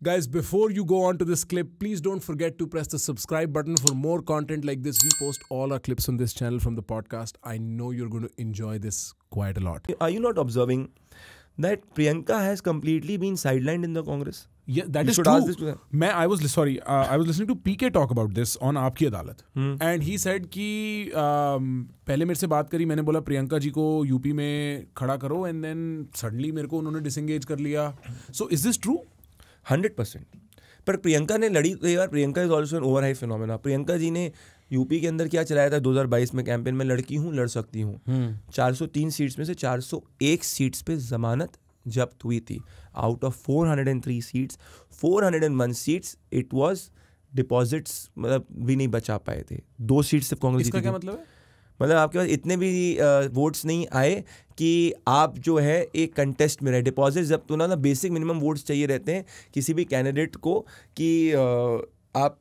Guys, before you go on to this clip, please don't forget to press the subscribe button for more content like this. We post all our clips on this channel from the podcast. I know you're going to enjoy this quite a lot. Are you not observing that Priyanka has completely been sidelined in the Congress? Yeah, that you is true. I was sorry. Uh, I was listening to PK talk about this on आपकी hmm. and he said that. Um, पहले मेरे से बात करी मैंने बोला प्रियंका जी को UP में खड़ा करो एंड देन सडनली मेरे को उन्होंने डिसengage कर लिया so is this true hundred percent पर प्रियंका ने लड़ी तो यार Priyanka is also an over high phenomena Priyanka ji ने यूपी के अंदर क्या चलाया था 2022 में कैंपेन में लड़की हूँ लड़ सकती हूँ हम्म। चार सौ तीन सीट्स में से चार सौ एक सीट्स पे जमानत जब्त हुई थी out of four hundred and three seats one seats it was deposits मतलब भी नहीं बचा पाए थे दो सीट सिर्फ कांग्रेस का क्या मतलब है मतलब आपके पास इतने भी वोट्स नहीं आए कि आप जो है एक कंटेस्ट में रहे डिपॉजिट जब तो ना बेसिक मिनिमम वोट्स चाहिए रहते हैं किसी भी कैंडिडेट को कि आप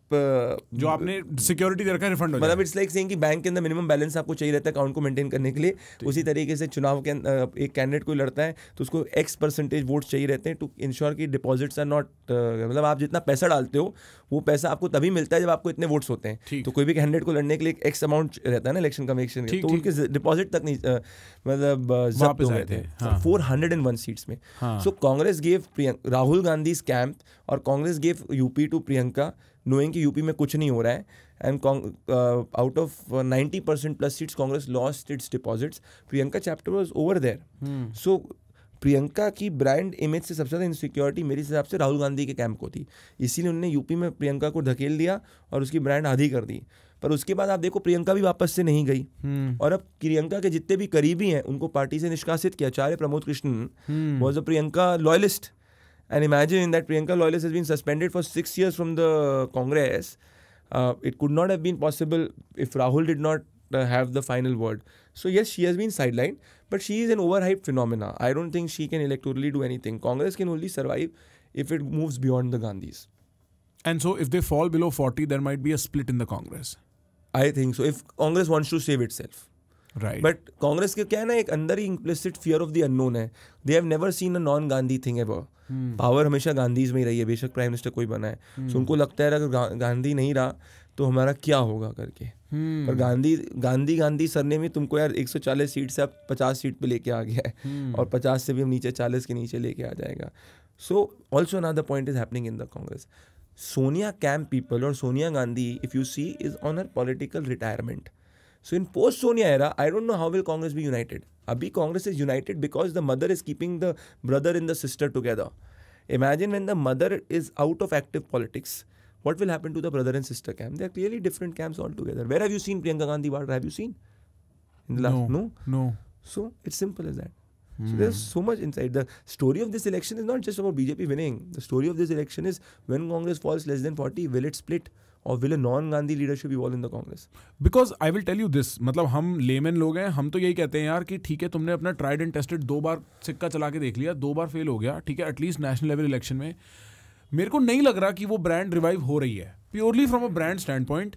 जो आपने सिक्योरिटी दे रखा है रिफंड हो मतलब इट्स लाइक सेइंग कि बैंक के अंदर मिनिमम बैलेंस आपको चाहिए रहता है अकाउंट को मेंटेन करने के लिए उसी तरीके से चुनाव के अं, एक कैंडिडेट कोई लड़ता है तो उसको एक्स परसेंटेज वोट्स चाहिए रहते हैं टू इंश्योर कि डिपॉजिट्स आर नॉट मतलब आप जितना पैसा डालते हो वो पैसा आपको तभी मिलता है जब आपको इतने वोट्स होते हैं तो कोई भी कैंडिडेट को लड़ने के लिए एक्स अमाउंट रहता है ना इलेक्शन कमीशन का तो उनके डिपॉजिट तक नहीं मतलब हो गए थे four hundred and one seats में सो हाँ। कांग्रेस गेव राहुल गांधी स्कैम्प और Congress gave UP to Priyanka knowing कि यूपी में कुछ नहीं हो रहा है and out of ninety percent plus seats Congress lost its deposits Priyanka chapter was over there so Priyanka की ब्रांड इमेज से सबसे ज़्यादा इनसिक्योरिटी मेरे हिसाब से राहुल गांधी के कैंप को थी इसीलिए उन्होंने यूपी में प्रियंका को धकेल दिया और उसकी ब्रांड आधी कर दी पर उसके बाद आप देखो प्रियंका भी वापस से नहीं गई hmm. और अब प्रियंका के जितने भी करीबी हैं उनको पार्टी से निष्कासित किया Acharya Pramod Krishnan was a Priyanka loyalist And imagine that Priyanka Loyalis has been suspended for six years from the Congress. Uh, it could not have been possible if Rahul did not uh, have the final word. So yes, she has been sidelined, but she is an overhyped phenomena. I don't think she can electorally do anything. Congress can only survive if it moves beyond the Gandhis. And so, if they fall below 40, there might be a split in the Congress. I think so. If Congress wants to save itself. Right but Congress के क्या है ना एक अंदर ही implicit fear of the unknown है they have never seen a non Gandhi thing ever power हमेशा गांधीज में ही रही है बेशक प्राइम मिनिस्टर कोई बना है सो hmm. so, उनको लगता है अगर गांधी नहीं रहा तो हमारा क्या होगा करके hmm. गांधी गांधी गांधी सरने में तुमको यार 140 सीट से आप 50 सीट पे लेके आ गया है hmm. और 50 से भी हम नीचे 40 के नीचे लेके आ जाएगा so also another point is happening in the Congress Sonia camp people और Sonia Gandhi if you see is on her political retirement So in post Sonia era, I don't know how will Congress be united. Abhi Congress is united because the mother is keeping the brother and the sister together. Imagine when the mother is out of active politics, what will happen to the brother and sister camp? They are clearly different camps altogether. Where have you seen Priyanka Gandhi Vadra? Have you seen? In the last no. No. no. So it's simple as that. Mm. So hmm. there's so much inside. The story of this election is not just about BJP winning. The story of this election is when Congress falls less than 40, will it split? और will non Gandhi leadership evolve in the Congress because I will tell you this मतलब हम layman लोग हैं हम तो यही कहते हैं यार कि ठीक है तुमने अपना ट्राइड एंड टेस्टेड दो बार सिक्का चला के देख लिया दो बार फेल हो गया ठीक है एटलीस्ट नेशनल लेवल इलेक्शन में मेरे को नहीं लग रहा कि वो ब्रांड रिवाइव हो रही है purely from a brand stand point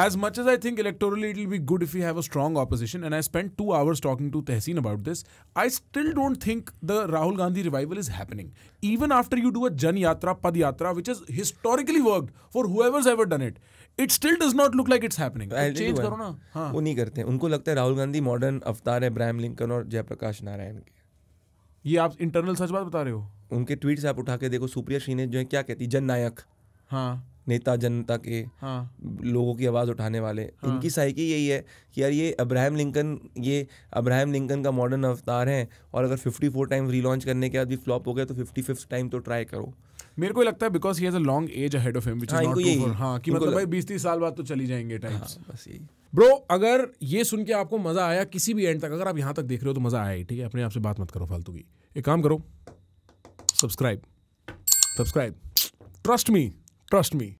as much as I think electorally it'll be good if we have a strong opposition, and I spent two hours talking to Tehseen about this, I still don't think the Rahul Gandhi revival is happening. Even after you do a Jan Yatra, Pad Yatra, which has historically worked for whoever's ever done it, it still does not look like it's happening change करो ना हाँ. वो नहीं करते उनको लगता है Rahul Gandhi modern अवतार है ब्राहम लिंकन और जयप्रकाश नारायण के ये आप इंटरनल सच बात बता रहे हो उनके ट्वीट्स आप उठा के देखो सुप्रिया श्री ने जो है क्या कहती जननायक हाँ नेता जनता के हाँ। लोगों की आवाज़ उठाने वाले हाँ। इनकी साइकी यही है कि यार ये अब्राहम लिंकन ये अब्राहम लिंकन का मॉडर्न अवतार है और अगर 54 टाइम रीलॉन्च करने के बाद भी फ्लॉप हो गया तो फिफ्टी फिफ्थ टाइम तो ट्राई करो मेरे को लगता है because he has a long age ahead of him which is not to कि मतलब भाई 20 30 साल बाद तो चली जाएंगे टाइम्स हाँ, बस यही ब्रो अगर ये सुन के आपको मजा आया किसी भी एंड तक अगर आप यहाँ तक देख रहे हो तो मजा आया ही ठीक है अपने आप से बात मत करो फालतू की एक काम करो subscribe subscribe trust me trust मी